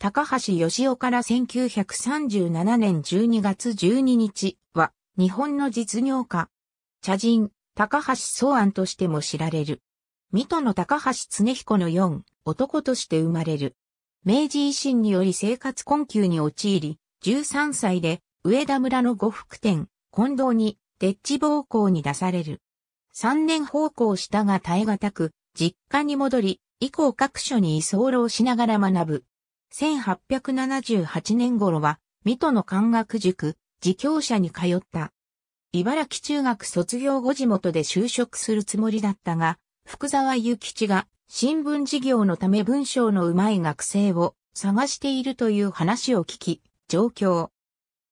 高橋義夫から1937年12月12日は、日本の実業家、茶人、高橋宗安としても知られる。水戸の高橋恒彦の4、男として生まれる。明治維新により生活困窮に陥り、13歳で上田村の呉服店、近藤に、デッチ暴行に出される。3年奉公したが耐え難く、実家に戻り、以降各所に居候しながら学ぶ。1878年頃は、水戸の漢学塾、自教者に通った。茨城中学卒業後地元で就職するつもりだったが、福沢諭吉が新聞事業のため文章の上手い学生を探しているという話を聞き、上京。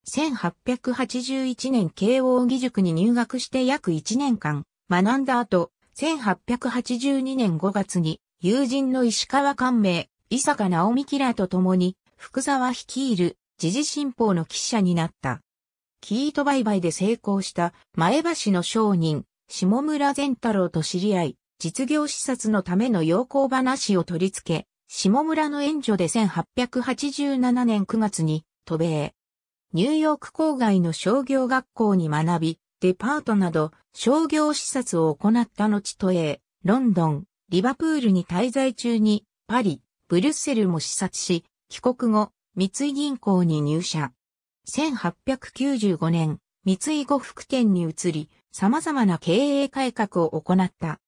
1881年慶応義塾に入学して約1年間学んだ後、1882年5月に友人の石川官明、伊坂直美キラーと共に、福沢率いる時事新報の記者になった。キート売買で成功した前橋の商人、下村善太郎と知り合い、実業視察のための要項話を取り付け、下村の援助で1887年9月に渡米。ニューヨーク郊外の商業学校に学び、デパートなど商業視察を行った後都営、ロンドン、リバプールに滞在中にパリ、ブリュッセルも視察し、帰国後、三井銀行に入社。1895年、三井呉服店に移り、様々な経営改革を行った。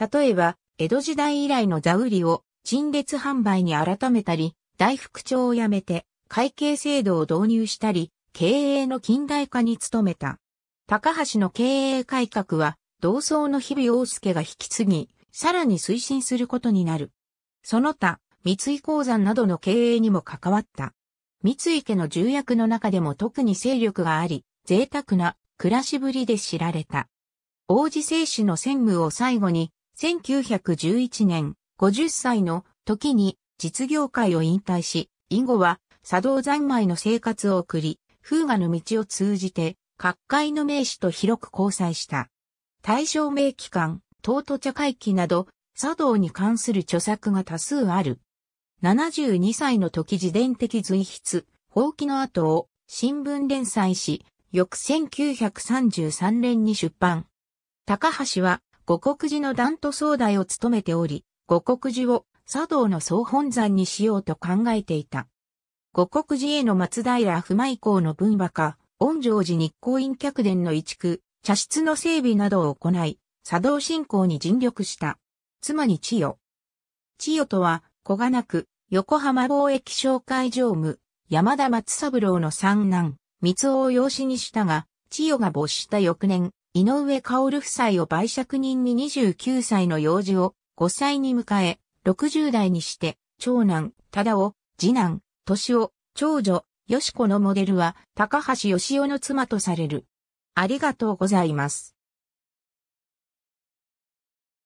例えば、江戸時代以来の座売りを陳列販売に改めたり、大副長を辞めて会計制度を導入したり、経営の近代化に努めた。高橋の経営改革は、同窓の日々大介が引き継ぎ、さらに推進することになる。その他、三井鉱山などの経営にも関わった。三井家の重役の中でも特に勢力があり、贅沢な暮らしぶりで知られた。王子製紙の専務を最後に、1911年50歳の時に実業界を引退し、以後は茶道三昧の生活を送り、風雅の道を通じて、各界の名士と広く交際した。大正名機関、東都茶会記など、茶道に関する著作が多数ある。72歳の時自伝的随筆、放棄の後を新聞連載し、翌1933年に出版。高橋は五国寺の断と総代を務めており、五国寺を茶道の総本山にしようと考えていた。五国寺への松平不昧降の文化化、恩城寺日光院客殿の移築、茶室の整備などを行い、茶道振興に尽力した。妻に千代。千代とは、小なく、横浜貿易商会常務、山田松三郎の三男、三尾を養子にしたが、千代が没した翌年、井上薫夫妻を売借人に29歳の幼児を5歳に迎え、60代にして、長男、忠夫、次男、年夫、長女、よしこのモデルは、高橋義夫の妻とされる。ありがとうございます。